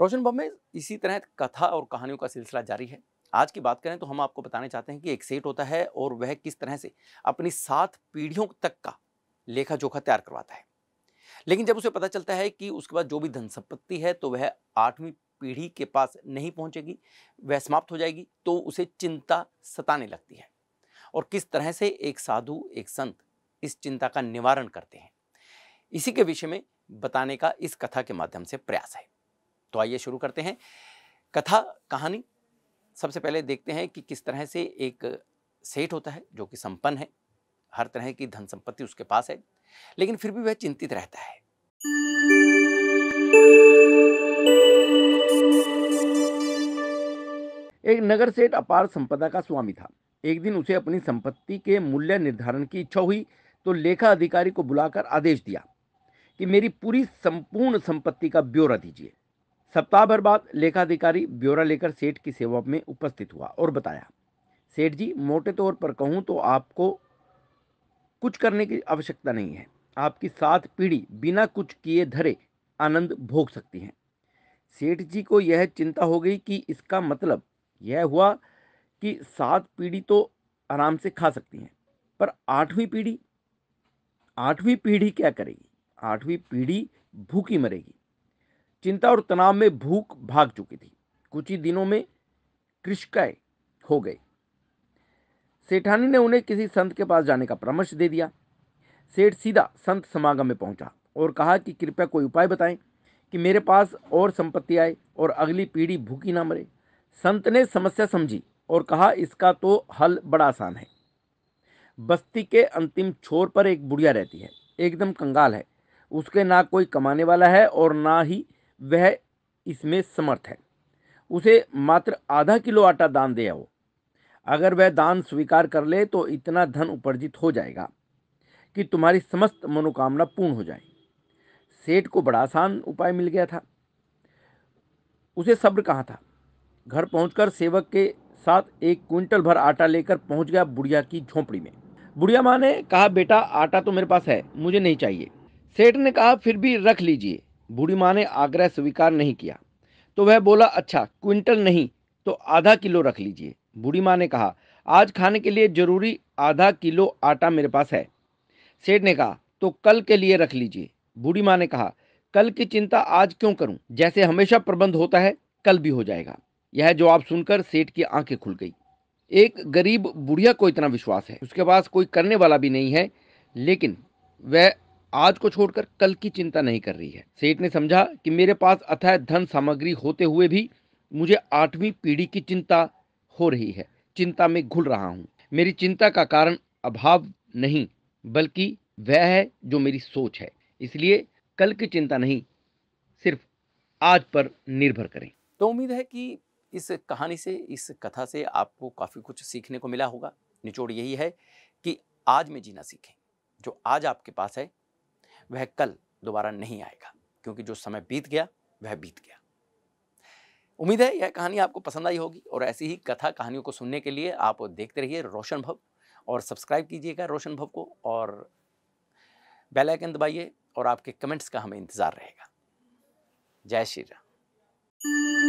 रोशन बम में इसी तरह कथा और कहानियों का सिलसिला जारी है आज की बात करें तो हम आपको बताने चाहते हैं कि एक सेठ होता है और वह किस तरह से अपनी सात पीढ़ियों तक का लेखा जोखा तैयार करवाता है लेकिन जब उसे पता चलता है कि उसके बाद जो भी धन संपत्ति है तो वह आठवीं पीढ़ी के पास नहीं पहुंचेगी वह समाप्त हो जाएगी तो उसे चिंता सताने लगती है और किस तरह से एक साधु एक संत इस चिंता का निवारण करते हैं इसी के विषय में बताने का इस कथा के माध्यम से प्रयास है तो आइए शुरू करते हैं कथा कहानी सबसे पहले देखते हैं कि किस तरह से एक सेठ होता है जो कि संपन्न है हर तरह की धन संपत्ति उसके पास है लेकिन फिर भी वह चिंतित रहता है एक नगर सेठ अपार संपदा का स्वामी था एक दिन उसे अपनी संपत्ति के मूल्य निर्धारण की इच्छा हुई तो लेखा अधिकारी को बुलाकर आदेश दिया कि मेरी पूरी संपूर्ण संपत्ति का ब्यौरा दीजिए सप्ताह भर बाद लेखाधिकारी ब्यौरा लेकर सेठ की सेवा में उपस्थित हुआ और बताया सेठ जी मोटे तौर पर कहूँ तो आपको कुछ करने की आवश्यकता नहीं है आपकी सात पीढ़ी बिना कुछ किए धरे आनंद भोग सकती हैं सेठ जी को यह चिंता हो गई कि इसका मतलब यह हुआ कि सात पीढ़ी तो आराम से खा सकती हैं पर आठवीं पीढ़ी आठवीं पीढ़ी क्या करेगी आठवीं पीढ़ी भूखी मरेगी चिंता और तनाव में भूख भाग चुकी थी कुछ ही दिनों में कृषकय हो गए सेठानी ने उन्हें किसी संत के पास जाने का परामर्श दे दिया सेठ सीधा संत समागम में पहुंचा और कहा कि कृपया कोई उपाय बताएं कि मेरे पास और संपत्ति आए और अगली पीढ़ी भूखी ना मरे संत ने समस्या समझी और कहा इसका तो हल बड़ा आसान है बस्ती के अंतिम छोर पर एक बुढ़िया रहती है एकदम कंगाल है उसके ना कोई कमाने वाला है और ना ही वह इसमें समर्थ है उसे मात्र आधा किलो आटा दान दे आओ अगर वह दान स्वीकार कर ले तो इतना धन उपार्जित हो जाएगा कि तुम्हारी समस्त मनोकामना पूर्ण हो जाए सेठ को बड़ा आसान उपाय मिल गया था उसे सब्र कहाँ था घर पहुंचकर सेवक के साथ एक क्विंटल भर आटा लेकर पहुंच गया बुढ़िया की झोंपड़ी में बुढ़िया माँ ने कहा बेटा आटा तो मेरे पास है मुझे नहीं चाहिए सेठ ने कहा फिर भी रख लीजिए बूढ़ी माँ ने आग्रह स्वीकार नहीं किया तो वह बोला अच्छा क्विंटल नहीं तो आधा किलो रख लीजिए बूढ़ी माँ ने कहा आज खाने के लिए जरूरी आधा किलो आटा मेरे पास है सेठ ने कहा तो कल के लिए रख लीजिए बूढ़ी माँ ने कहा कल की चिंता आज क्यों करूं जैसे हमेशा प्रबंध होता है कल भी हो जाएगा यह जवाब सुनकर सेठ की आंखें खुल गई एक गरीब बुढ़िया को इतना विश्वास है उसके पास कोई करने वाला भी नहीं है लेकिन वह आज को छोड़कर कल की चिंता नहीं कर रही है सेठ ने समझा कि मेरे पास अथाह धन सामग्री होते हुए भी मुझे आठवीं पीढ़ी की चिंता हो रही है चिंता में घुल रहा हूँ मेरी चिंता का कारण अभाव नहीं बल्कि वह है जो मेरी सोच है इसलिए कल की चिंता नहीं सिर्फ आज पर निर्भर करें तो उम्मीद है कि इस कहानी से इस कथा से आपको काफ़ी कुछ सीखने को मिला होगा निचोड़ यही है कि आज में जीना सीखें जो आज आपके पास है वह कल दोबारा नहीं आएगा क्योंकि जो समय बीत गया वह बीत गया उम्मीद है यह कहानी आपको पसंद आई होगी और ऐसी ही कथा कहानियों को सुनने के लिए आप देखते रहिए रोशन भव और सब्सक्राइब कीजिएगा रोशन भव को और बेल आइकन दबाइए और आपके कमेंट्स का हमें इंतज़ार रहेगा जय श्री राम